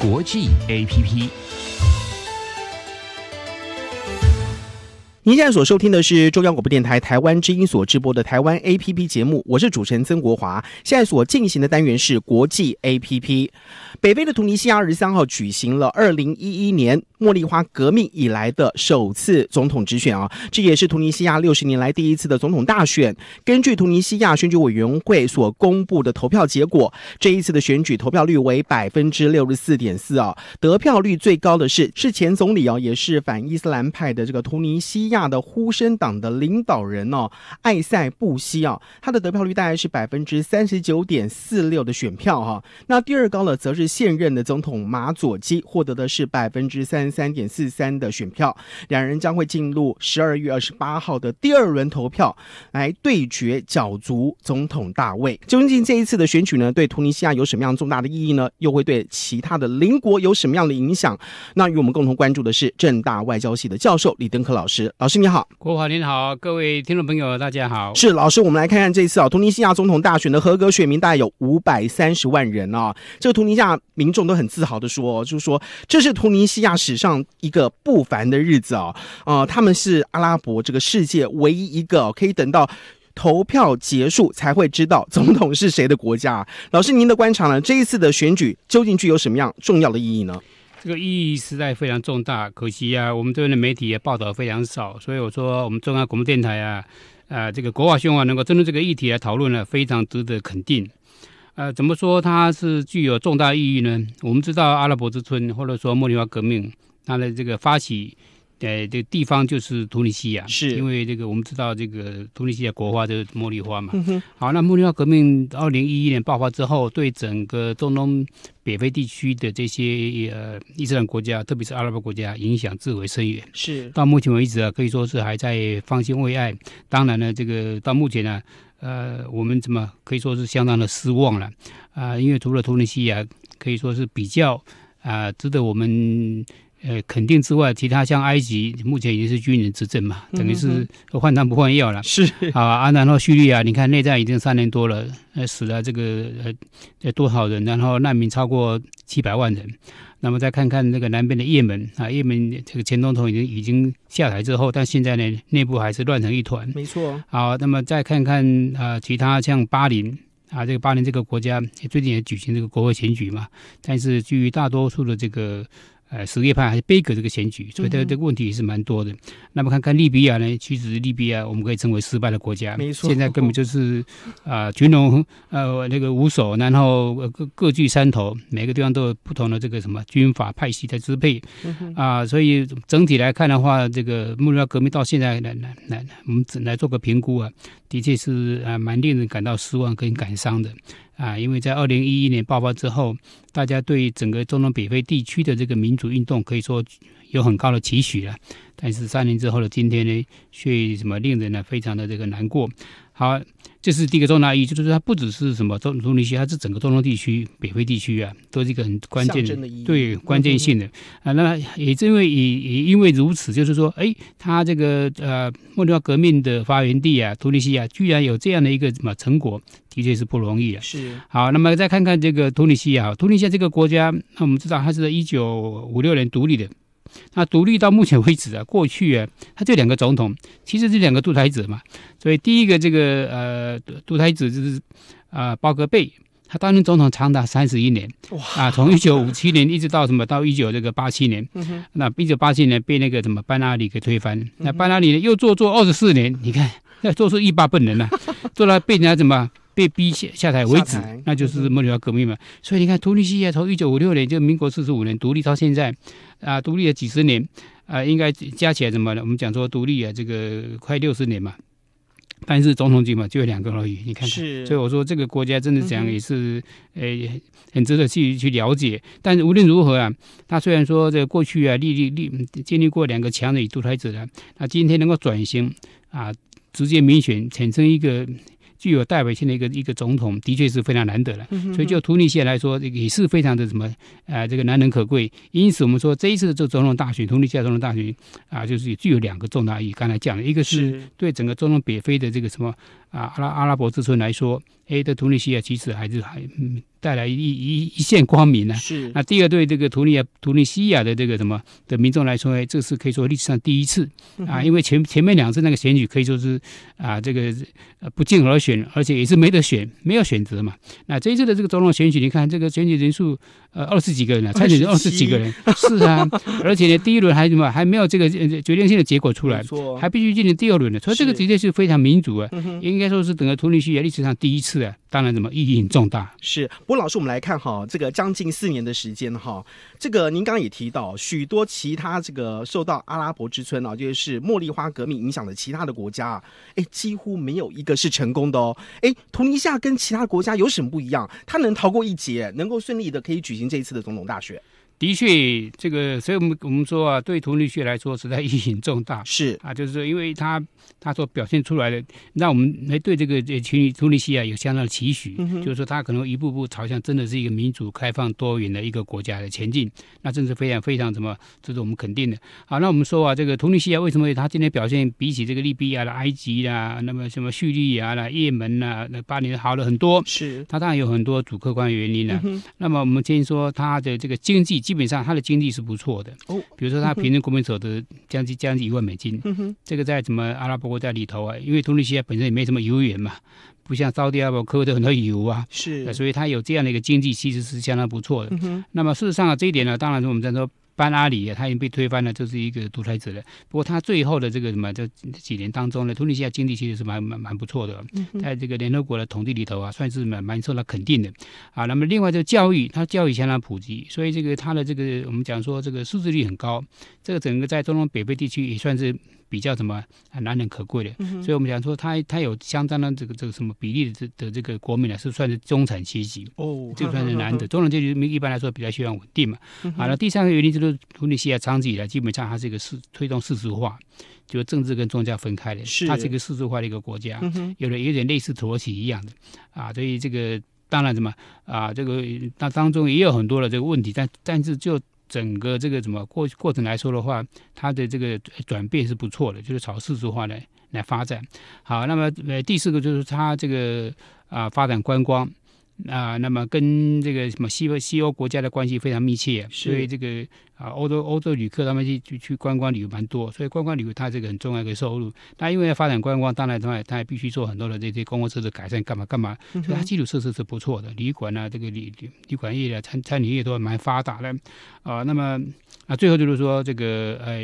国际 A P P。您现在所收听的是中央广播电台台湾之音所直播的台湾 A P P 节目，我是主持人曾国华。现在所进行的单元是国际 A P P。北非的图尼亚二十三号举行了二零一一年茉莉花革命以来的首次总统直选啊，这也是图尼西亚六十年来第一次的总统大选。根据图尼西亚选举委员会所公布的投票结果，这一次的选举投票率为百分之六十四点四啊，得票率最高的是是前总理啊，也是反伊斯兰派的这个图尼西亚的呼声党的领导人哦，艾塞布希啊，他的得票率大概是百分之三十九点四六的选票哈。那第二高了则是现任的总统马佐基，获得的是百分之三十三点四三的选票。两人将会进入十二月二十八号的第二轮投票来对决角逐总统大位。究竟这一次的选举呢，对突尼西亚有什么样重大的意义呢？又会对其他的邻国有什么样的影响？那与我们共同关注的是正大外交系的教授李登科老师。老师你好，国华你好，各位听众朋友大家好。是老师，我们来看看这次啊，突尼西亚总统大选的合格选民大概有五百三十万人啊。这个突尼西亚民众都很自豪的说，就是说这是突尼西亚史上一个不凡的日子啊。呃，他们是阿拉伯这个世界唯一一个可以等到投票结束才会知道总统是谁的国家。老师，您的观察呢？这一次的选举究竟具有什么样重要的意义呢？这个意义实在非常重大，可惜啊，我们这边的媒体也报道非常少，所以我说我们中央广播电台啊，啊，这个国华兄啊，能够针对这个议题来讨论了，非常值得肯定。呃，怎么说它是具有重大意义呢？我们知道阿拉伯之春或者说茉莉花革命，它的这个发起。呃，这地方就是突尼西亚，是因为这个我们知道，这个突尼西亚国花就是茉莉花嘛。好，那茉莉花革命二零一一年爆发之后，对整个中东、北非地区的这些呃伊斯兰国家，特别是阿拉伯国家，影响至为深远。是，到目前为止啊，可以说是还在方兴未艾。当然呢，这个到目前呢，呃，我们怎么可以说是相当的失望了啊，因为除了突尼西亚，可以说是比较啊值得我们。呃，肯定之外，其他像埃及，目前已经是军人执政嘛，等于是换汤不换药了。是啊，啊，然后叙利亚，你看内战已经三年多了，呃，死了这个呃多少人，然后难民超过七百万人。那么再看看这个南边的也门啊，也门这个前总统已经已经下台之后，但现在呢，内部还是乱成一团。没错。啊，那么再看看啊，其他像巴林啊，这个巴林这个国家最近也举行这个国会选举嘛，但是基于大多数的这个。呃，什叶派还是贝格这个选举，所以这这个问题也是蛮多的。那么看看利比亚呢？其实利比亚我们可以称为失败的国家，没错。现在根本就是啊，群龙呃，那个无首，然后各各据山头，每个地方都有不同的这个什么军阀派系在支配啊。所以整体来看的话，这个穆里拉革命到现在来来来，我们来做个评估啊，的确是啊，蛮令人感到失望跟感伤的。啊，因为在二零一一年爆发之后，大家对整个中东北非地区的这个民主运动可以说有很高的期许了。但是三年之后的今天呢，却什么令人呢非常的这个难过。好，这是第一个重大意义，就是说它不只是什么中东地区，它是整个中东地区、北非地区啊，都是一个很关键的、对关键性的。啊，那也正因为也也因为如此，就是说，哎，它这个呃，茉莉花革命的发源地啊，突尼西亚居然有这样的一个什么成果，的确是不容易啊。是好，那么再看看这个突尼西亚，好，突尼亚这个国家，那我们知道它是在一九五六年独立的。那独立到目前为止啊，过去啊，他这两个总统其实这两个独裁者嘛，所以第一个这个呃独独裁者就是啊，鲍格贝，他担任总统长达三十一年，啊，从一九五七年一直到什么到一九这个八七年，那一九八七年被那个什么班纳里给推翻，那班纳里又做做二十四年，你看那 做出一把笨人了，做了被人家怎么？被逼下下台为止，那就是莫里亚革命嘛。所以你看，突尼西亚从一九五六年，就民国四十五年独立到现在，啊，独立了几十年，啊，应该加起来怎么了？我们讲说独立啊，这个快六十年嘛，但是总统级嘛就有两个而已。你看，看。所以我说这个国家真的讲也是，呃，很值得去去了解。但是无论如何啊，他虽然说在过去啊历历历经历过两个强的独裁者啊，那今天能够转型啊，直接民选产生一个。具有代表性的一个一个总统，的确是非常难得的。所以就图尼亚来说，也是非常的什么，呃，这个难能可贵。因此，我们说这一次的这总统大选，图尼亚总统大选啊，就是具有两个重大意义。刚才讲了一个是对整个中东北非的这个什么。啊，阿拉阿拉伯之春来说，哎，的突尼西亚其实还是还带来一一一线光明呢。是。那第二，对这个突尼亚突尼西亚的这个什么的民众来说，哎，这是可以说历史上第一次啊，因为前前面两次那个选举可以说是啊，这个呃不进而选，而且也是没得选，没有选择嘛。那这一次的这个总统选举，你看这个选举人数。呃，二十几个人啊，差点就二十几个人，是啊，而且呢，第一轮还什么还没有这个决定性的结果出来，还必须进行第二轮的，所以这个的确是非常民主啊，应该说是整个土林区历史上第一次啊。当然，怎么意义很重大？是，不过老师，我们来看哈，这个将近四年的时间哈，这个您刚刚也提到，许多其他这个受到阿拉伯之春啊，就是茉莉花革命影响的其他的国家啊，哎，几乎没有一个是成功的哦。哎，突尼下跟其他国家有什么不一样？他能逃过一劫，能够顺利的可以举行这一次的总统大选？的确，这个，所以，我们我们说啊，对土耳学来说，实在意义重大。是啊，就是说，因为他他所表现出来的，让我们来对这个这群里，土耳西啊有相当的期许。嗯，就是说，他可能一步步朝向真的是一个民主、开放、多元的一个国家的前进，那真是非常非常什么，这是我们肯定的。好，那我们说啊，这个土耳西啊，为什么他今天表现比起这个利比亚、的埃及啊，那么什么叙利亚啦、也门呐、那巴黎好了很多？是，他当然有很多主客观原因了。那么我们先说他的这个经济。基本上他的经济是不错的，比如说他平均国民所得将近将近一万美金，这个在什么阿拉伯国家里头啊？因为突尼亚本身也没什么油源嘛，不像沙特阿拉伯科的很多油啊，是，所以它有这样的一个经济其实是相当不错的。那么事实上啊，这一点呢，当然是我们在说。翻阿里，他已经被推翻了，就是一个独裁者了。不过他最后的这个什么，这几年当中呢，突尼斯亚经济其实是蛮蛮蛮不错的。在这个联合国的统计里头啊，算是蛮蛮受到肯定的啊。那么另外这个教育，他教育相当普及，所以这个他的这个我们讲说这个素字率很高，这个整个在中东北非地区也算是。比较什么难能可贵的，所以我们讲说，它它有相当的这个这个什么比例的这的这个国民呢，是算是中产阶级哦，就算是难得中产阶级，一般来说比较希望稳定嘛。好那第三个原因就是，突尼西亚长期以来基本上它是一个世推动世俗化，就政治跟宗教分开的，它是一个世俗化的一个国家，有的有点类似土耳其一样的啊。所以这个当然什么啊，这个那当中也有很多的这个问题，但但是就。整个这个怎么过过程来说的话，它的这个转变是不错的，就是朝世俗化来来发展。好，那么呃，第四个就是它这个啊发展观光。啊，那么跟这个什么西欧、西欧国家的关系非常密切，所以这个啊，欧洲欧洲旅客他们去去去观光旅游蛮多，所以观光旅游它这个很重要的收入。那因为要发展观光，当然它它他必须做很多的这些公共设施改善，干嘛干嘛，所以它基础设施是不错的。旅馆啊，这个旅旅旅馆业啊，餐餐饮业都蛮发达的。啊，那么啊，最后就是说这个呃，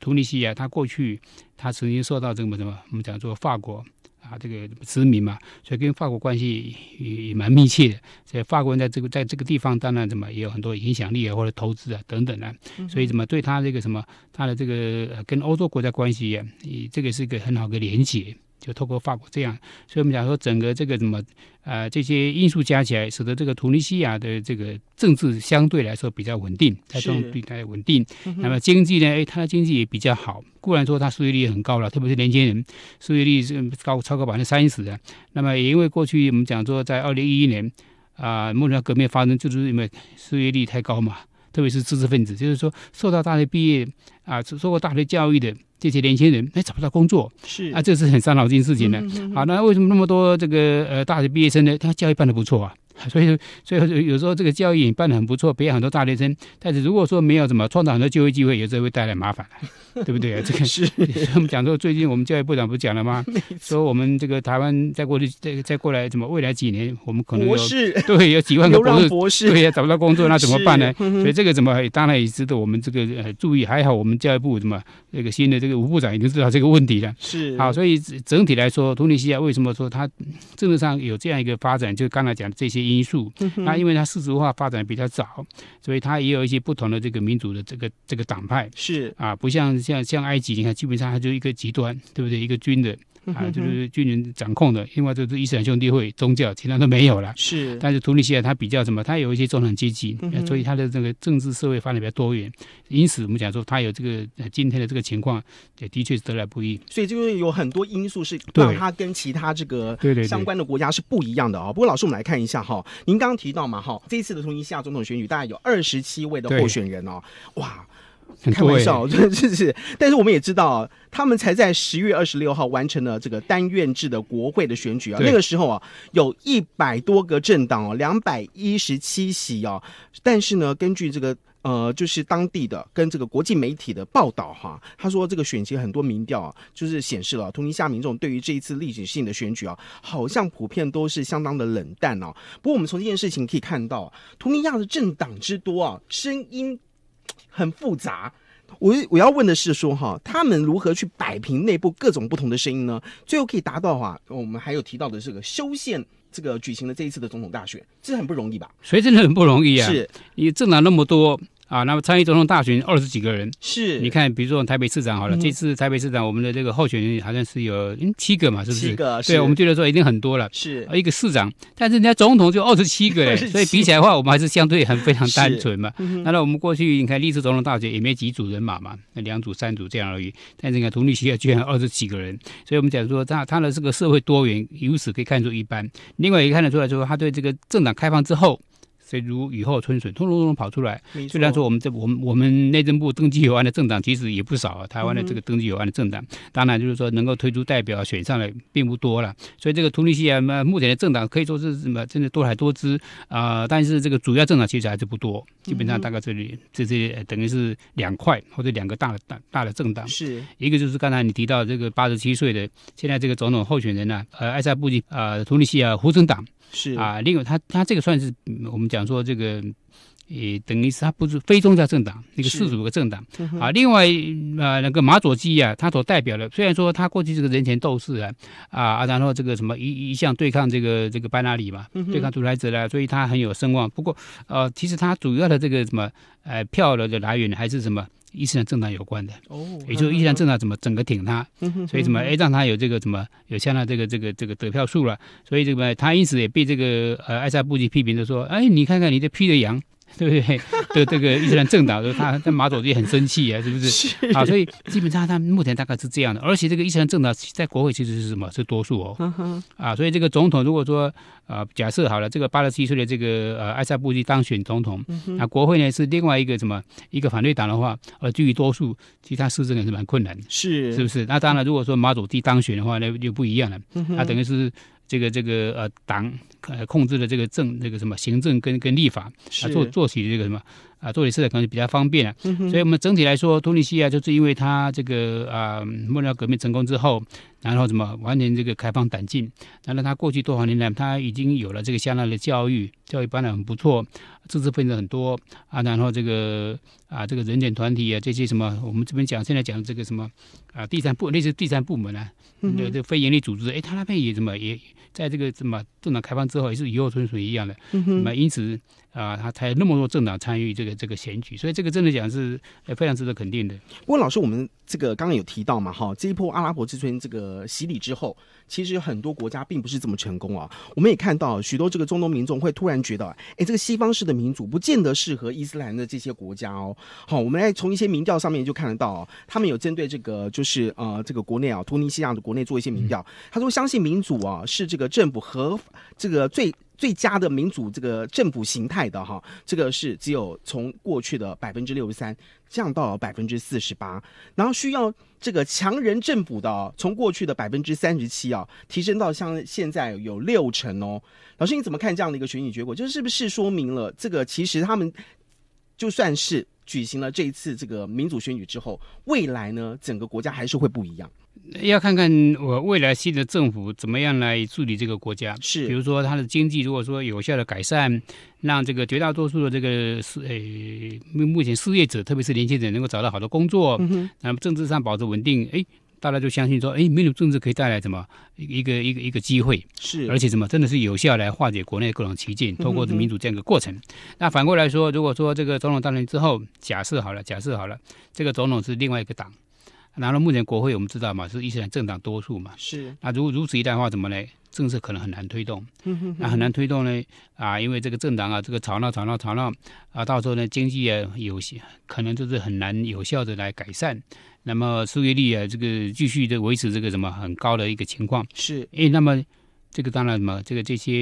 突尼西啊，它过去它曾经受到这个什么我们讲做法国。啊，这个殖民嘛，所以跟法国关系也蛮密切的。所以法国人在这个在这个地方，当然怎么也有很多影响力啊，或者投资啊等等呢。所以怎么对他这个什么，他的这个跟欧洲国家关系，也这个是一个很好的连接。就透过法国这样，所以我们讲说整个这个什么，呃，这些因素加起来，使得这个突尼西亚的这个政治相对来说比较稳定，相对比较稳定。那么经济呢？哎，它的经济也比较好，固然说它失业率很高了，特别是年轻人，失业率是高超过百分之三十的。那么也因为过去我们讲说，在二零一一年啊，茉莉花革命发生，就是因为失业率太高嘛。特别是知识分子，就是说受到大学毕业啊，受过大学教育的这些年轻人，哎，找不到工作，是啊，这是很伤脑筋的事情呢。好，那为什么那么多这个呃大学毕业生呢？他教育办得不错啊。所以，所以有时候这个教育办得很不错，培养很多大学生。但是如果说没有什么创造很多就业机会，有时候会带来麻烦，对不对啊？这个 是他们讲说，最近我们教育部长不讲了吗？说我们这个台湾再过去再再过来怎么未来几年我们可能博士对有几万个博士对呀找不到工作那怎么办呢？所以这个怎么当然也值得我们这个注意。还好我们教育部什么这个新的这个吴部长已经知道这个问题了。是好，所以整体来说，突尼西亚为什么说它政治上有这样一个发展？就刚才讲的这些。因素，那因为它世俗化发展比较早，所以它也有一些不同的这个民族的这个这个党派，是啊，不像像像埃及，你看基本上它就一个极端，对不对？一个军人。啊，就是军人掌控的，另外就是伊斯兰兄弟会，宗教其他都没有了。是，但是突尼西亚它比较什么？它有一些中产阶级，所以它的这个政治社会发展比较多元。因此，我们讲说它有这个今天的这个情况，也的确是得来不易。所以就是有很多因素是让它跟其他这个相关的国家是不一样的啊。不过老师，我们来看一下哈，您刚刚提到嘛哈，这次的突尼西亚总统选举大概有二十七位的候选人哦，哇。开玩笑，这 是，但是我们也知道啊，他们才在十月二十六号完成了这个单院制的国会的选举啊。那个时候啊，有一百多个政党啊，两百一十七席啊。但是呢，根据这个呃，就是当地的跟这个国际媒体的报道哈，他说这个选情很多民调啊，就是显示了突尼亚民众对于这一次历史性的选举啊，好像普遍都是相当的冷淡啊。不过我们从这件事情可以看到，图尼亚的政党之多啊，声音。很复杂，我我要问的是说哈，他们如何去摆平内部各种不同的声音呢？最后可以达到啊，我们还有提到的这个修宪，这个举行了这一次的总统大选，这很不容易吧？所以真的很不容易啊，是，你挣政党那么多。啊，那么参与总统大选二十几个人，是，你看，比如说台北市长好了，这次台北市长我们的这个候选人好像是有七个嘛，是不是？七个，对，我们觉得说已经很多了。是，一个市长，但是人家总统就二十七个，所以比起来的话，我们还是相对很非常单纯嘛。那我们过去你看历史总统大选也没几组人马嘛，那两组、三组这样而已。但是你看独立企业居然二十几个人，所以我们讲说他他的这个社会多元由此可以看出一般。另外也看得出来，说他对这个政党开放之后。所以，如雨后春笋，通通通跑出来。虽然说我们这，我们我们内政部登记有案的政党其实也不少啊。台湾的这个登记有案的政党，当然就是说能够推出代表选上的并不多了。所以，这个尼西亚嘛，目前的政党可以说是什么，真的多才多姿啊。但是，这个主要政党其实还是不多，基本上大概这里这些等于是两块或者两个大的大大的政党。是，一个就是刚才你提到这个八十七岁的现在这个总统候选人呢，呃，艾萨布吉呃，土尼西亚胡森党。是啊，另外他他这个算是我们讲说这个，呃，等于是他不是非宗教政党，那个世俗的政党啊。另外啊，那个马佐基啊，他所代表的，虽然说他过去这个人权斗士啊啊，然后这个什么一一向对抗这个这个班纳里嘛，对抗独裁者啦，所以他很有声望。不过呃，其实他主要的这个什么呃票的来源还是什么。伊斯兰政党有关的，也就是伊斯兰政党怎么整个挺他，所以怎么哎让他有这个怎么有现在这个这个这个得票数了，所以这个他因此也被这个呃艾萨布吉批评的说，哎你看看你这批的羊。对不对？对这个伊斯兰政党，他那马佐迪很生气啊，是不是？啊，所以基本上他目前大概是这样的。而且这个伊斯兰政党在国会其实是什么是多数哦，啊，所以这个总统如果说呃，假设好了，这个八十七岁的这个呃埃塞布迪当选总统，那国会呢是另外一个什么一个反对党的话，而居于多数，其他施政也是蛮困难，是是不是？那当然，如果说马佐地当选的话那就不一样了，他等于是这个这个呃党。呃，控制的这个政那个什么行政跟跟立法啊，做做起这个什么啊，做起事来可能就比较方便。了、所以，我们整体来说，突尼西亚就是因为他这个啊，穆拉革命成功之后，然后怎么完成这个开放胆进，然后他过去多少年来，他已经有了这个相当的教育，教育办的很不错，知识分子很多啊，然后这个啊，这个人权团体啊，这些什么，我们这边讲现在讲的这个什么啊，第三部类似第三部门啊，这这非营利组织，哎，他那边也怎么也在这个什么正常开放。之后也是鱼肉春笋一样的，那因此。啊，他才那么多政党参与这个这个选举，所以这个真的讲是呃非常值得肯定的。不过老师，我们这个刚刚有提到嘛，哈，这一波阿拉伯之春这个洗礼之后，其实很多国家并不是这么成功啊。我们也看到许多这个中东民众会突然觉得，哎，这个西方式的民主不见得适合伊斯兰的这些国家哦。好，我们来从一些民调上面就看得到，他们有针对这个就是呃这个国内啊，突尼西亚的国内做一些民调，他说相信民主啊是这个政府和这个最。最佳的民主这个政府形态的哈，这个是只有从过去的百分之六十三降到百分之四十八，然后需要这个强人政府的，从过去的百分之三十七啊提升到像现在有六成哦。老师你怎么看这样的一个选举结果？就是是不是说明了这个其实他们就算是举行了这一次这个民主选举之后，未来呢整个国家还是会不一样？要看看我未来新的政府怎么样来治理这个国家，是，比如说它的经济如果说有效的改善，让这个绝大多数的这个是诶目目前失业者，特别是年轻人能够找到好的工作，嗯，那么政治上保持稳定，哎，大家就相信说，哎，民主政治可以带来什么一个一个一个机会，是，而且什么真的是有效来化解国内各种奇境，通过这民主这样一个过程。那反过来说，如果说这个总统当选之后，假设好了，假设好了，这个总统是另外一个党。拿到目前国会，我们知道嘛，是伊斯兰政党多数嘛。是。那如如此一来的话，怎么呢？政策可能很难推动。嗯那很难推动呢啊，因为这个政党啊，这个吵闹、吵闹、吵闹啊，到时候呢，经济啊，有些可能就是很难有效的来改善。那么失业率啊，这个继续的维持这个什么很高的一个情况。是。哎，那么这个当然什么，这个这些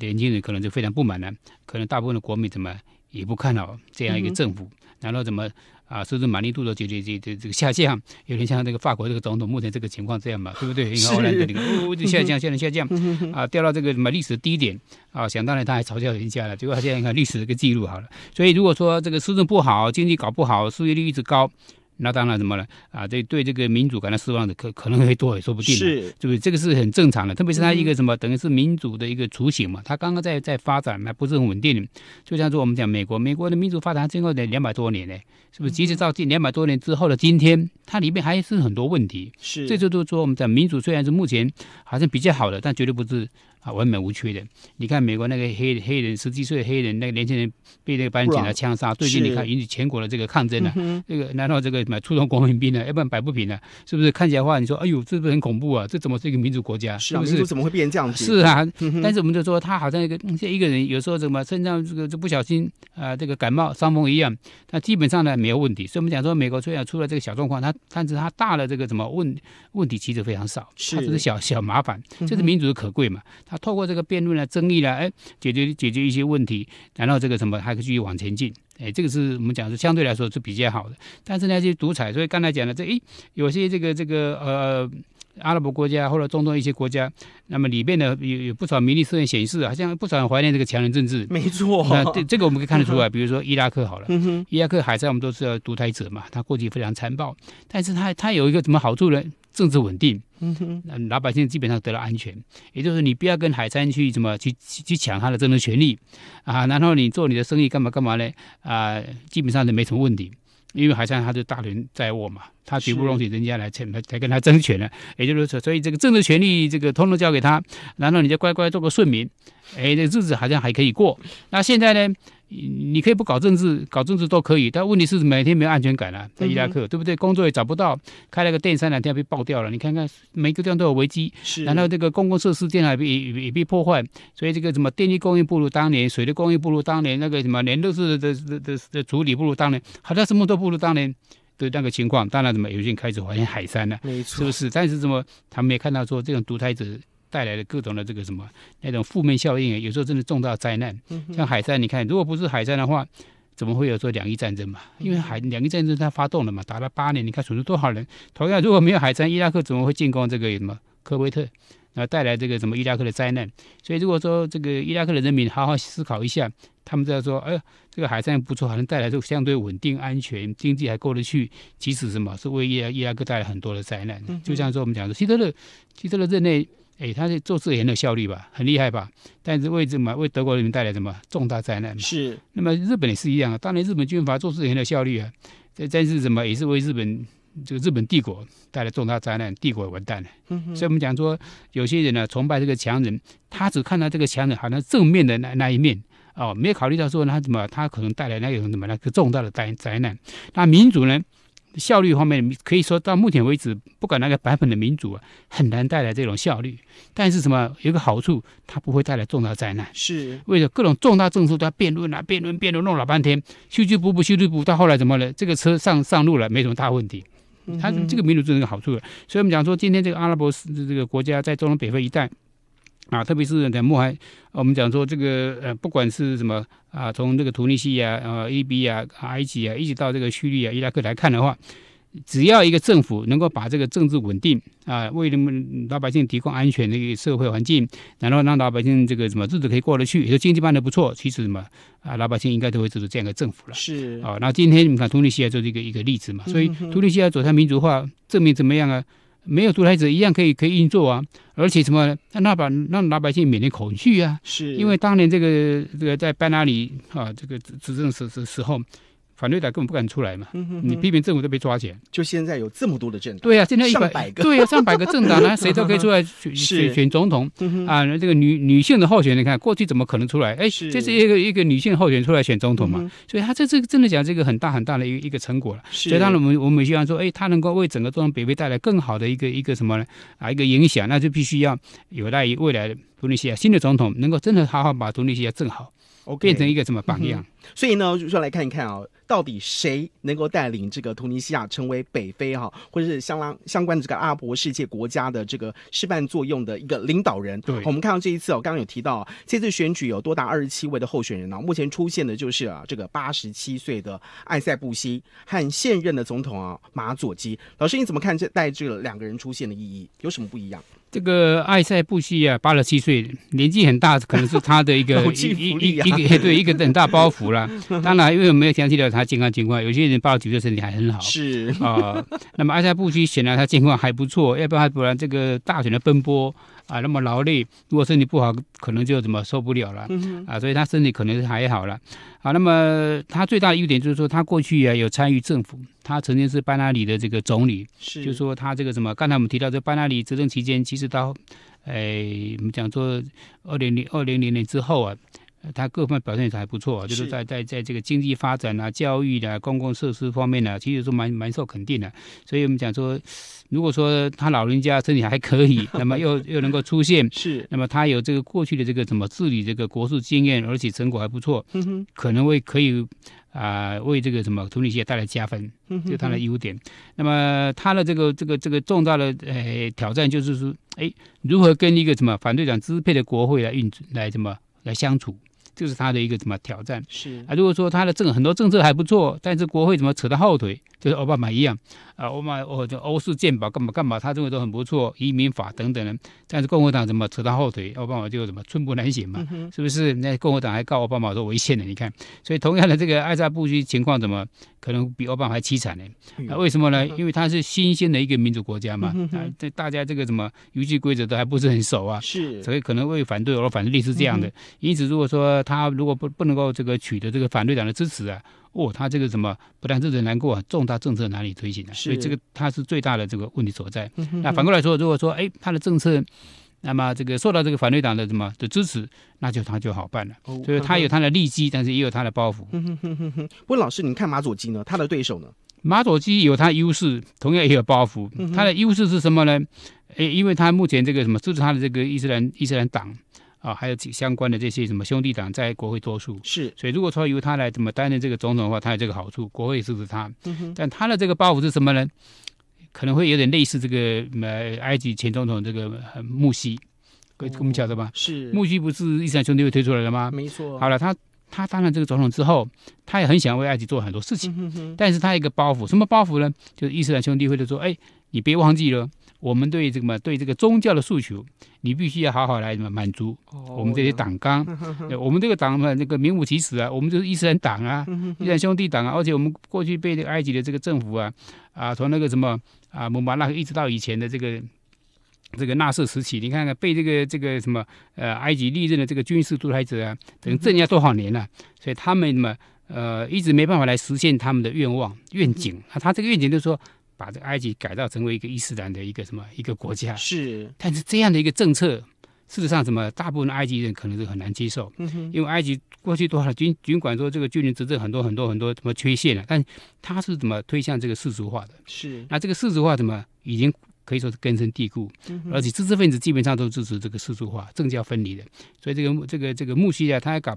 年轻人可能就非常不满了，可能大部分的国民怎么也不看好这样一个政府，难道怎么？啊，收支满意度都就就就这个下降，有点像这个法国这个总统目前这个情况这样嘛，对不对？你看欧拉的那个，呜就 下降，下降，下降，啊，掉到这个什么历史低点啊，想当然他还嘲笑人家了，结果他现在看历史这个记录好了。所以如果说这个市政不好，经济搞不好，失业率一直高。那当然什么了啊？对对，这个民主感到失望的可可能会多也说不定，是不是？这个是很正常的，特别是它一个什么，等于是民主的一个雏形嘛，它刚刚在在发展，还不是很稳定。就像说我们讲美国，美国的民主发展经过了两百多年呢，是不是？即使到近两百多年之后的今天，它里面还是很多问题。是，这就就是说，我们讲民主虽然是目前好像比较好的，但绝对不是。啊，完美无缺的。你看美国那个黑黑人，十七岁的黑人那个年轻人被那个白人警察枪杀，最近你看引起全国的这个抗争啊。这个难道这个买出动国民兵呢，要不然摆不平了，是不是？看起来话，你说哎呦，这不是很恐怖啊？这怎么是一个民主国家？是啊，民主怎么会变成这样子？是啊，但是我们就说他好像一个像一个人，有时候怎么身上这个就不小心啊，这个感冒伤风一样，他基本上呢没有问题。所以我们讲说美国虽然出了这个小状况，他但是他大的这个什么问问题其实非常少，他只是小小麻烦，这是民主的可贵嘛。透过这个辩论来争议来，哎，解决解决一些问题，然后这个什么还可以继续往前进，哎，这个是我们讲是相对来说是比较好的。但是呢，些独裁，所以刚才讲的这，哎，有些这个这个呃。阿拉伯国家或者中东一些国家，那么里面的有有不少民意事件显示啊，好像不少人怀念这个强人政治。没错，那这这个我们可以看得出来。比如说伊拉克好了，伊拉克海战我们都知道独裁者嘛，他过去非常残暴，但是他他有一个什么好处呢？政治稳定，嗯哼，那老百姓基本上得到安全，也就是你不要跟海参去怎么去去抢他的政治权利，啊，然后你做你的生意干嘛干嘛呢？啊，基本上是没什么问题。因为好像他就大权在握嘛，他绝不容许人家来来才跟他争权了，也就是说，所以这个政治权利这个通通交给他，然后你就乖乖做个顺民，哎，这日子好像还可以过。那现在呢？你可以不搞政治，搞政治都可以，但问题是每天没有安全感了，在伊拉克，对不对？工作也找不到，开了个电扇两天被爆掉了，你看看每个地方都有危机，然后这个公共设施电也被也被破坏，所以这个什么电力供应不如当年，水利供应不如当年，那个什么连都是的的的的主理不如当年，好像什么都不如当年的那个情况。当然怎么有些人开始怀疑海山了，没错，是不是？但是怎么他们也看到说这种独裁者。带来的各种的这个什么那种负面效应，有时候真的重大灾难。像海战，你看，如果不是海战的话，怎么会有说两伊战争嘛？因为海两伊战争它发动了嘛，打了八年，你看损失多少人。同样，如果没有海战，伊拉克怎么会进攻这个什么科威特？然后带来这个什么伊拉克的灾难？所以如果说这个伊拉克的人民好好思考一下，他们在说，哎，这个海战不错，好像带来就相对稳定、安全、经济还过得去。即使什么是为伊伊伊拉克带来很多的灾难。就像说我们讲的，希特勒，希特勒任内。哎，他是做资源的效率吧，很厉害吧？但是为什么为德国人民带来什么重大灾难？是。那么日本也是一样，啊，当年日本军阀做资源的效率啊，这真是什么也是为日本这个日本帝国带来重大灾难，帝国完蛋了。嗯嗯。所以我们讲说，有些人呢崇拜这个强人，他只看到这个强人好像正面的那那一面哦，没有考虑到说他怎么他可能带来那个什么那个重大的灾灾难。那民主呢？效率方面可以说到目前为止，不管哪个版本的民主啊，很难带来这种效率。但是什么有个好处，它不会带来重大灾难。是，为了各种重大政策都要辩论啊，辩论辩论弄老半天，修修补补修修补，到后来怎么了？这个车上上路了，没什么大问题。它这个民主就是个好处了，所以我们讲说，今天这个阿拉伯这个国家在中东北非一带。啊，特别是在摩海，我们讲说这个呃，不管是什么啊，从这个突尼西亚呃、a 比啊、埃及啊，一直到这个叙利亚、伊拉克来看的话，只要一个政府能够把这个政治稳定啊，为人们老百姓提供安全的一个社会环境，然后让老百姓这个什么日子可以过得去，也就经济办得不错，其实什么啊，老百姓应该都会支持这样的政府了。是啊，那今天你看突尼西亚就是一个一个例子嘛。所以突尼西亚走向民主化，证明怎么样啊？没有独裁者一样可以可以运作啊，而且什么让老板让老百姓免得恐惧啊？是，因为当年这个这个在班达里啊这个执执政时时候。反对党根本不敢出来嘛，你批评政府都被抓起来。就现在有这么多的政党，对啊，现在一百个，对啊，上百个政党呢，谁都可以出来选选选总统啊。这个女女性的候选人，看过去怎么可能出来？哎，这是一个一个女性候选人出来选总统嘛？所以他这这个真的讲是一个很大很大的一一个成果了。所以当然，我们我们希望说，哎，他能够为整个中央北非带来更好的一个一个什么呢？啊一个影响，那就必须要有赖于未来的独立些新的总统能够真的好好把独立些正好，变成一个什么榜样。所以呢，就说来看一看啊，到底谁能够带领这个突尼西亚成为北非哈，或者是相当相关的这个阿拉伯世界国家的这个示范作用的一个领导人？对，我们看到这一次哦，刚刚有提到，这次选举有多达二十七位的候选人呢。目前出现的就是啊，这个八十七岁的艾塞布希和现任的总统啊马佐基。老师，你怎么看这带这个两个人出现的意义？有什么不一样？这个艾塞布希啊，八十七岁，年纪很大，可能是他的一个 一一个对一个很大包袱了。当然，因为我没有详细了解他健康情况，有些人八九十岁身体还很好。是啊，那么阿塞布区显然他健康还不错，要不然不然这个大选的奔波啊，那么劳累，如果身体不好，可能就怎么受不了了。啊，所以他身体可能是还好了。啊，那么他最大的优点就是说，他过去啊有参与政府，他曾经是班纳里的这个总理。是，就说他这个什么，刚才我们提到这班纳里执政期间，其实到，哎，我们讲说二零零二零零年之后啊。他各方面表现也是还不错，就是在在在这个经济发展啊、教育的公共设施方面呢，其实是蛮蛮受肯定的。所以我们讲说，如果说他老人家身体还可以，那么又 又能够出现，是那么他有这个过去的这个怎么治理这个国事经验，而且成果还不错，可能会可以啊为这个什么总理也带来加分，就他的优点。那么他的这个这个这个重大的诶挑战就是说，哎，如何跟一个什么反对党支配的国会来运来怎么来相处？就是他的一个什么挑战是啊，如果说他的政很多政策还不错，但是国会怎么扯到后腿，就是奥巴马一样。啊，欧马欧就欧式鉴宝干嘛干嘛，他认为都很不错，移民法等等。但是共和党怎么扯他后腿？奥巴马就怎么寸步难行嘛，是不是？那共和党还告奥巴马说违宪呢？你看，所以同样的这个艾萨布区情况，怎么可能比奥巴马还凄惨呢？那为什么呢？因为它是新兴的一个民主国家嘛，啊，这大家这个什么游戏规则都还不是很熟啊，是，所以可能会反对我反对力是这样的。因此，如果说他如果不不能够这个取得这个反对党的支持啊。哦，他这个什么不但政子难过啊，重大政策难以推行啊，所以这个他是最大的这个问题所在。那反过来说，如果说哎他的政策，那么这个受到这个反对党的什么的支持，那就他就好办了，所以他有他的利基，但是也有他的包袱。不过老师，你看马佐基呢，他的对手呢？马佐基有他优势，同样也有包袱。他的优势是什么呢？哎，因为他目前这个什么支持他的这个伊斯兰伊斯兰党。啊，还有相关的这些什么兄弟党在国会多数，是，所以如果说由他来怎么担任这个总统的话，他有这个好处，国会支持他。但他的这个包袱是什么呢？可能会有点类似这个呃埃及前总统这个穆希，可我们晓得吧？是，穆希不是伊斯兰兄弟会推出来的吗？没错。好了，他他当了这个总统之后，他也很想为埃及做很多事情，但是他一个包袱，什么包袱呢？就是伊斯兰兄弟会就说，哎，你别忘记了。我们对个嘛，对这个宗教的诉求，你必须要好好来什么满足。我们这些党纲，我们这个党嘛，那个名副其实啊，我们就是伊斯兰党啊，伊斯兰兄弟党啊。而且我们过去被这个埃及的这个政府啊，啊，从那个什么啊穆巴拉克一直到以前的这个这个纳赛时期，你看看被这个这个什么呃埃及历任的这个军事独裁者啊，等镇压多少年了？所以他们嘛呃一直没办法来实现他们的愿望愿景。啊。他这个愿景就是说。把这个埃及改造成为一个伊斯兰的一个什么一个国家？是，但是这样的一个政策，事实上什么，大部分埃及人可能是很难接受，因为埃及过去多少军，尽管说这个军人执政很多很多很多什么缺陷了，但他是怎么推向这个世俗化的？是，那这个世俗化怎么已经？可以说是根深蒂固，而且知识分子基本上都支持这个世俗化、政教分离的，所以这个这个这个穆西啊，他要搞，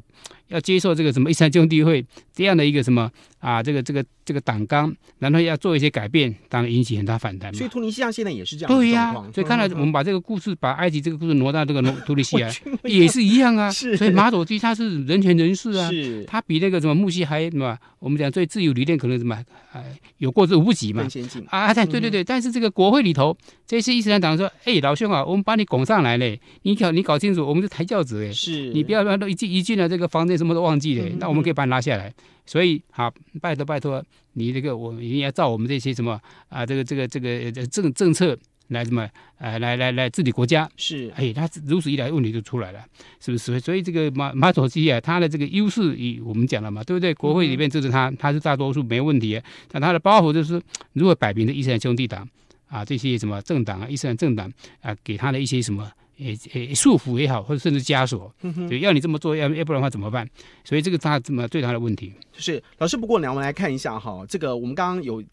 要接受这个什么伊斯兰弟会这样的一个什么啊，这个这个这个党纲，然后要做一些改变，当然引起很大反弹。所以突尼西亚现在也是这样，对呀。所以看来我们把这个故事，把埃及这个故事挪到这个突 突尼亚去，也是一样啊。所以马佐基他是人权人士啊，他比那个什么穆西还什么，我们讲最自由理念可能什么啊有过之无不及嘛。啊，对对对，但是这个国会里头。这些伊斯兰党说：“哎，老兄啊，我们把你拱上来嘞，你搞你搞清楚，我们是抬轿子哎，是你不要都一进一进了这个房间，什么都忘记嘞。那我们可以把你拉下来。所以好，拜托拜托，你这个我一定要照我们这些什么啊，这个这个这个政政策来什么，哎，来来来治理国家。是，哎，他如此一来，问题就出来了，是不是？所以这个马马祖基啊，他的这个优势，以我们讲了嘛，对不对？国会里面支持他，他是大多数没问题。但他的包袱就是如何摆平的伊斯兰兄弟党。”啊，这些什么政党啊，伊斯兰政党啊，给他的一些什么，诶诶，束缚也好，或者甚至枷锁，就要你这么做，要要不然的话怎么办？所以这个他怎么最大的问题？就是老师，不过呢，我们来看一下哈，这个我们刚刚有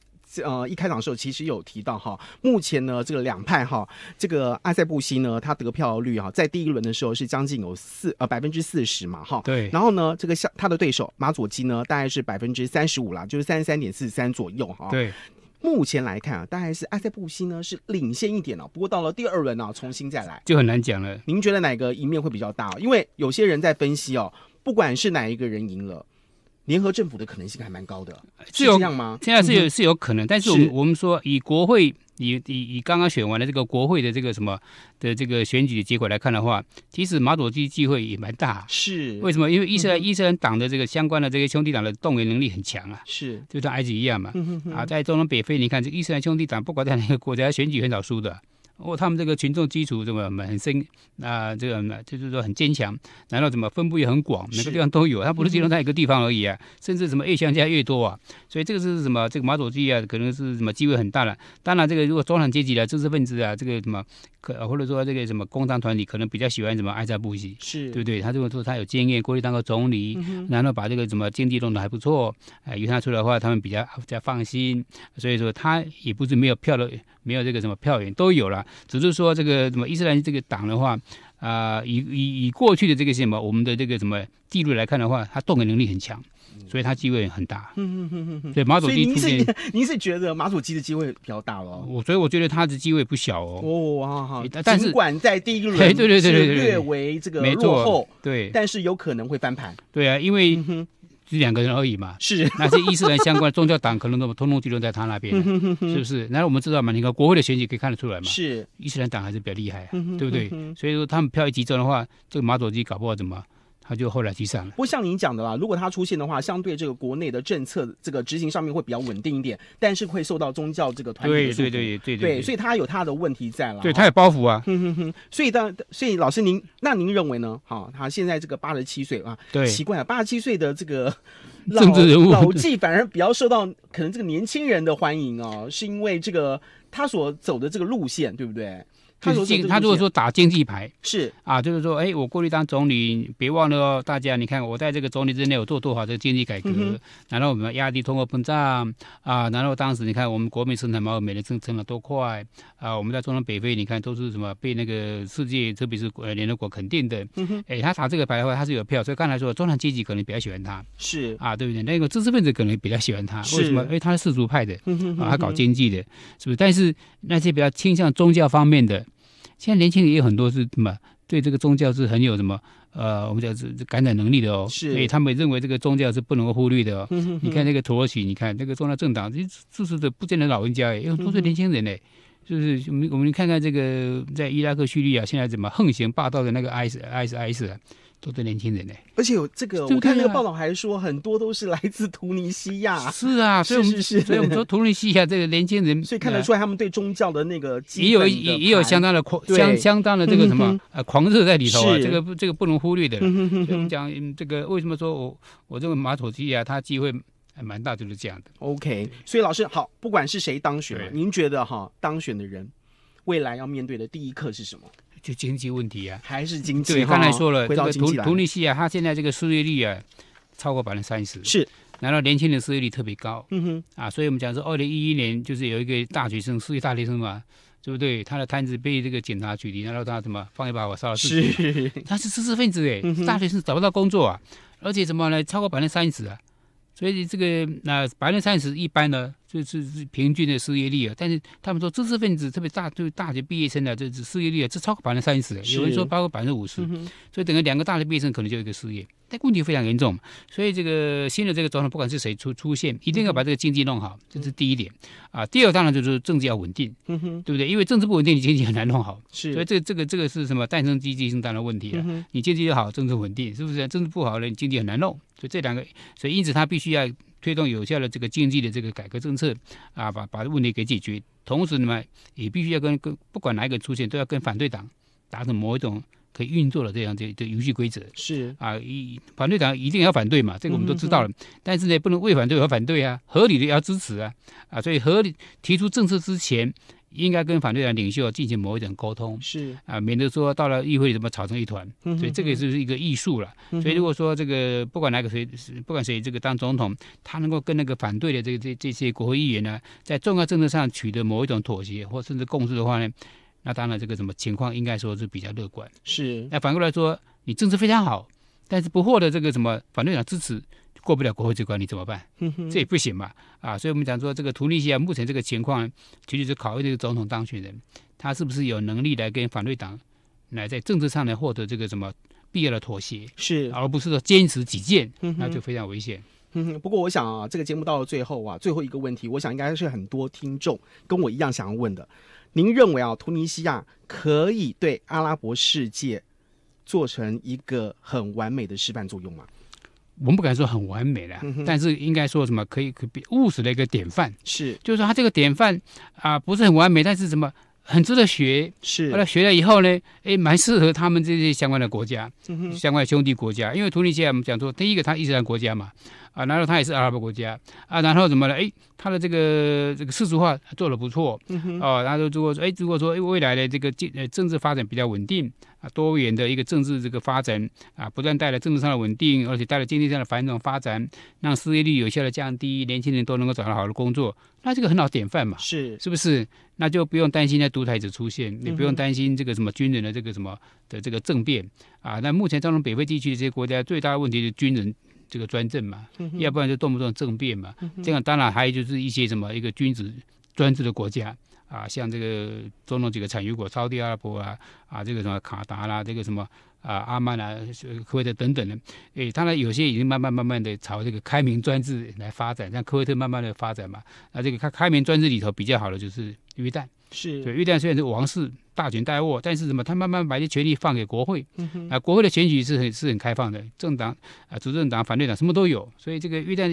呃一开场的时候，其实有提到哈，目前呢这个两派哈，这个阿塞布西呢，他得票率哈，在第一轮的时候是将近有四呃百分之四十嘛哈，对，然后呢这个像他的对手马佐基呢，大概是百分之三十五啦，就是三十三点四三左右哈，对。目前来看啊，当然是阿塞布西呢是领先一点哦。不过到了第二轮呢，重新再来就很难讲了。您觉得哪个赢面会比较大？哦？因为有些人在分析哦，不管是哪一个人赢了。联合政府的可能性还蛮高的，是这样吗？现在是有是有可能，但是我们我们说以国会以以以刚刚选完的这个国会的这个什么的这个选举的结果来看的话，其实马佐基机会也蛮大。是为什么？因为伊斯兰伊斯兰党的这个相关的这个兄弟党的动员能力很强啊。是就像埃及一样嘛，啊，在中东北非，你看这伊斯兰兄弟党不管在哪个国家选举很少输的。哦，他们这个群众基础怎么很深？那这个就是说很坚强。然后怎么分布也很广，每个地方都有。他不是集中在一个地方而已啊。甚至什么越乡加越多啊。所以这个是什么？这个马祖基啊，可能是什么机会很大了。当然，这个如果中产阶级的知识分子啊，这个什么，可或者说这个什么工商团体，可能比较喜欢什么爱在布西，是对不对？他这果说他有经验，过去当过总理，然后把这个什么经济弄得还不错，哎，由他出来的话，他们比较比较放心。所以说他也不是没有票的。没有这个什么票源都有了，只是说这个什么伊斯兰这个党的话，啊，以以以过去的这个什么我们的这个什么记录来看的话，他动员能力很强，所以他机会很大。所以马祖基，所以您是 您是觉得马祖基的机会比较大喽？我所以我觉得他的机会不小哦。哦，但是尽管在第一个轮 对对对对对略为这个落后，对，但是有可能会翻盘。对啊，因为。就两个人而已嘛，是 那些伊斯兰相关的宗教党可能都通通集中在他那边，是不是？然后我们知道嘛，你看国会的选举可以看得出来嘛，是伊斯兰党还是比较厉害，对不对？所以说他们票一集中的话，这个马佐基搞不好怎么？他就后来解散了。不过像您讲的啦，如果他出现的话，相对这个国内的政策这个执行上面会比较稳定一点，但是会受到宗教这个团体的对对对对对，所以他有他的问题在了。对他有包袱啊。哼哼哼，所以当所以老师您那您认为呢？好，他现在这个八十七岁了，奇怪啊，八十七岁的这个老老纪反而比较受到可能这个年轻人的欢迎哦，是因为这个他所走的这个路线，对不对？他是竞，他如果说打经济牌是啊，就是说，哎，我过去当总理，别忘了大家，你看我在这个总理之内我做多少这个经济改革，然后我们压低通货膨胀啊，然后当时你看我们国民生产贸易，每年增增长多快啊，我们在中南北非，你看都是什么被那个世界特别是呃联合国肯定的，哎，他打这个牌的话，他是有票。所以刚才说中产阶级可能比较喜欢他，是啊，对不对？那个知识分子可能比较喜欢他，为什么？因为他是世俗派的，啊，他搞经济的，是不是？但是那些比较倾向宗教方面的。现在年轻人也有很多是什么对这个宗教是很有什么呃，我们讲是感染能力的哦。是，他们认为这个宗教是不能够忽略的哦。你看那个土耳其，你看那个宗教政党，就是的不见得老人家，也因为都是年轻人哎，就是我们看看这个在伊拉克叙利亚现在怎么横行霸道的那个 ISIS ISIS。都是年轻人呢。而且有这个，我看那个报道还说很多都是来自突尼西亚。是啊，所以我们所以我说突尼西亚这个年轻人，所以看得出来他们对宗教的那个也有也也有相当的狂相相当的这个什么呃狂热在里头啊，这个这个不能忽略的。嗯、讲这个为什么说我我这个马土基啊，他机会还蛮大，就是这样的。OK，所以老师好，不管是谁当选，您觉得哈当选的人未来要面对的第一课是什么？就经济问题啊，还是经济？对，刚才说了，这个土土尼西啊，他现在这个失业率啊，超过百分之三十。是，难道年轻人失业率特别高？嗯哼，啊，所以我们讲说，二零一一年就是有一个大学生，失业大学生嘛，对不对？他的摊子被这个警察取缔，然后他怎么放一把火烧了？是，他是知识分子哎，大学生找不到工作啊，而且怎么呢，超过百分之三十啊？所以这个那百分之三十一般呢？就是是平均的失业率啊，但是他们说知识分子，特别大就大学毕业生的，这失业率啊，是超过百分之三十，有人说包括百分之五十，所以等于两个大学毕业生可能就一个失业，但问题非常严重。所以这个新的这个总统不管是谁出出现，一定要把这个经济弄好，这是第一点啊。第二当然就是政治要稳定，对不对？因为政治不稳定，经济很难弄好。是，所以这这个这个是什么？诞生积极生蛋的问题了。你经济又好，政治稳定，是不是？政治不好了，经济很难弄。所以这两个，所以因此他必须要。推动有效的这个经济的这个改革政策啊，把把问题给解决。同时，呢，也必须要跟跟不管哪一个出现，都要跟反对党达成某一种可以运作的这样这这游戏规则。是啊，一反对党一定要反对嘛，这个我们都知道了。但是呢，不能为反对而反对啊，合理的要支持啊啊，所以合理提出政策之前。应该跟反对党领袖进行某一种沟通，是啊，免得说到了议会怎么吵成一团。所以这个就是一个艺术了。所以如果说这个不管哪个谁，不管谁这个当总统，他能够跟那个反对的这这这些国会议员呢，在重要政策上取得某一种妥协或甚至共识的话呢，那当然这个什么情况应该说是比较乐观。是那反过来说，你政策非常好，但是不获得这个什么反对党支持。过不了国会这关，你怎么办？这也不行嘛，啊，所以我们讲说这个突尼西亚目前这个情况，其实是考虑这个总统当选人，他是不是有能力来跟反对党来在政治上来获得这个什么必要的妥协，是，而不是说坚持己见，那就非常危险。不过我想啊，这个节目到了最后啊，最后一个问题，我想应该是很多听众跟我一样想要问的，您认为啊，突尼西亚可以对阿拉伯世界做成一个很完美的示范作用吗？我们不敢说很完美了，但是应该说什么可以可比务实的一个典范是，就是说他这个典范啊不是很完美，但是什么很值得学是。后来学了以后呢，哎，蛮适合他们这些相关的国家，相关的兄弟国家，因为突尼斯我们讲说第一个它伊斯兰国家嘛。啊，然后他也是阿拉伯国家啊，然后怎么了？哎，他的这个这个世俗化做的不错，哦，然后如果说哎，如果说哎，未来的这个政政治发展比较稳定啊，多元的一个政治这个发展啊，不断带来政治上的稳定，而且带来经济上的繁荣发展，让失业率有效的降低，年轻人都能够找到好的工作，那这个很好典范嘛，是是不是？那就不用担心在独裁者出现，你不用担心这个什么军人的这个什么的这个政变啊。那目前这种北非地区这些国家最大的问题是军人。这个专政嘛，要不然就动不动政变嘛，这样当然还有就是一些什么一个君子专制的国家啊，像这个中东几个产油国，沙特阿拉伯啊，啊这个什么卡达啦，这个什么啊阿曼啦，科威特等等的，诶，当然有些已经慢慢慢慢的朝这个开明专制来发展，像科威特慢慢的发展嘛，那这个开开明专制里头比较好的就是约旦。是对，约旦虽然是王室大权在握，但是什么？他慢慢把这权力放给国会。啊，国会的选举是很是很开放的，政党啊，执政党、反对党什么都有。所以这个约旦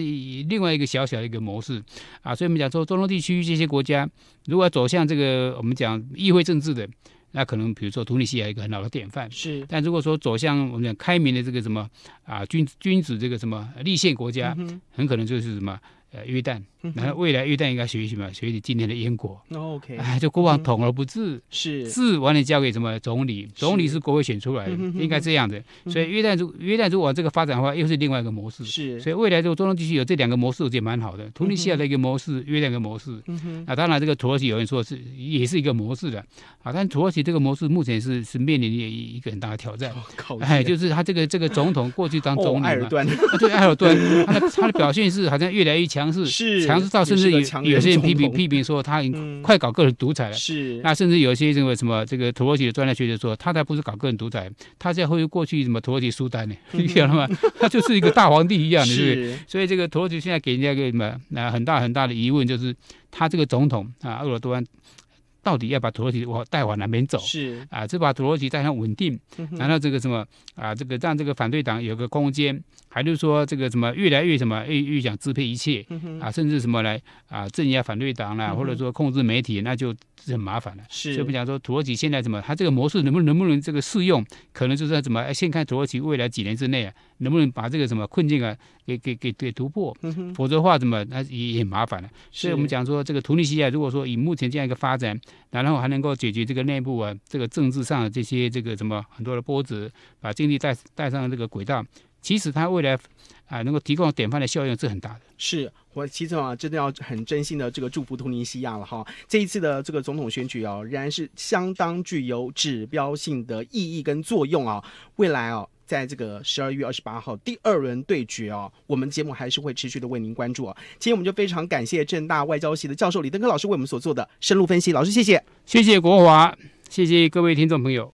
另外一个小小的一个模式啊。所以我们讲说中东地区这些国家，如果走向这个我们讲议会政治的，那可能比如说突尼西还有一个很好的典范。是。但如果说走向我们讲开明的这个什么啊君君子这个什么立宪国家，很可能就是什么呃约旦。然后未来约旦应该学习什么？学习今天的英国。O K，哎，就国王统而不治，是治完了交给什么总理？总理是国会选出来的，应该这样的。所以约旦如约旦如果这个发展的话，又是另外一个模式。是，所以未来如果中东地区有这两个模式，我觉得蛮好的。土耳其的一个模式，约旦一个模式。那当然，这个土耳其有人说是也是一个模式的。啊，但土耳其这个模式目前是是面临一一个很大的挑战。哎，就是他这个这个总统过去当总理嘛，对埃尔多安，他 的他的表现是好像越来越强势。是。梁振道甚至有有些人批评批评说他快搞个人独裁了。是，那甚至有些认为什么这个土耳其的专家学者说，他才不是搞个人独裁，他才会过去什么土耳其苏丹呢？你晓得吗？他就是一个大皇帝一样的，对 不对？所以这个土耳其现在给人家一个什么啊很大很大的疑问，就是他这个总统啊，鄂尔多安。到底要把土耳其我带往哪边走？是啊，这把土耳其带上稳定，难道这个什么啊，这个让这个反对党有个空间，还是说这个什么越来越什么越越想支配一切啊，甚至什么来啊镇压反对党啦，或者说控制媒体，那就很麻烦了。是，所以我们讲说土耳其现在怎么，它这个模式能不能不能这个适用，可能就是怎么先看土耳其未来几年之内。能不能把这个什么困境啊给给给给突破？否则的话，怎么那也也麻烦了。所以我们讲说，这个突尼西亚如果说以目前这样一个发展，然后还能够解决这个内部啊这个政治上的这些这个什么很多的波折，把经济带带上这个轨道，其实它未来啊能够提供典范的效应是很大的。是，我其实啊真的要很真心的这个祝福突尼西亚了哈。这一次的这个总统选举啊，仍然是相当具有指标性的意义跟作用啊。未来啊，在这个十二月二十八号第二轮对决哦，我们节目还是会持续的为您关注啊。今天我们就非常感谢正大外交系的教授李登科老师为我们所做的深入分析，老师谢谢，谢谢国华，谢谢各位听众朋友。